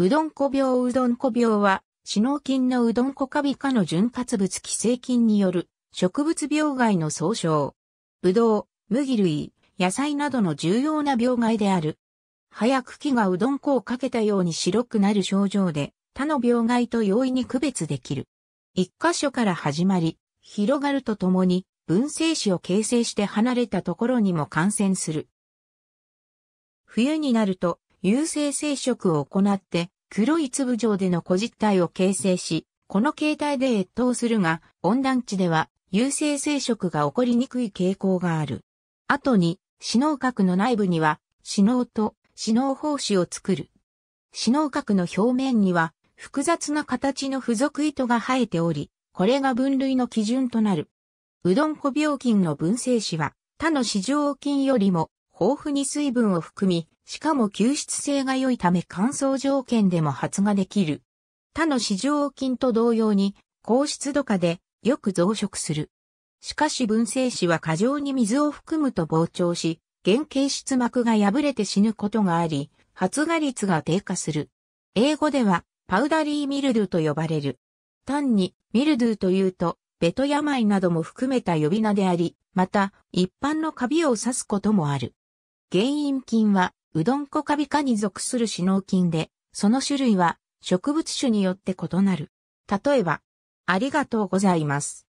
うどんこ病うどんこ病は、死脳菌のうどんこカビ科の潤滑物寄生菌による植物病害の総称。ぶどう、麦類、野菜などの重要な病害である。早く木がうどんこをかけたように白くなる症状で、他の病害と容易に区別できる。一箇所から始まり、広がるとともに、分生子を形成して離れたところにも感染する。冬になると、有性生殖を行って、黒い粒状での小実体を形成し、この形態で越冬するが、温暖地では、有性生殖が起こりにくい傾向がある。後に、死脳核の内部には、死脳と死脳胞子を作る。死脳核の表面には、複雑な形の付属糸が生えており、これが分類の基準となる。うどんこ病菌の分生子は、他の市場菌よりも豊富に水分を含み、しかも吸湿性が良いため乾燥条件でも発芽できる。他の市場菌と同様に、高湿度下でよく増殖する。しかし分生子は過剰に水を含むと膨張し、原形質膜が破れて死ぬことがあり、発芽率が低下する。英語では、パウダリーミルドゥと呼ばれる。単に、ミルドゥというと、ベト病なども含めた呼び名であり、また、一般のカビを指すこともある。原因菌は、うどんこカビ科に属する死脳菌で、その種類は植物種によって異なる。例えば、ありがとうございます。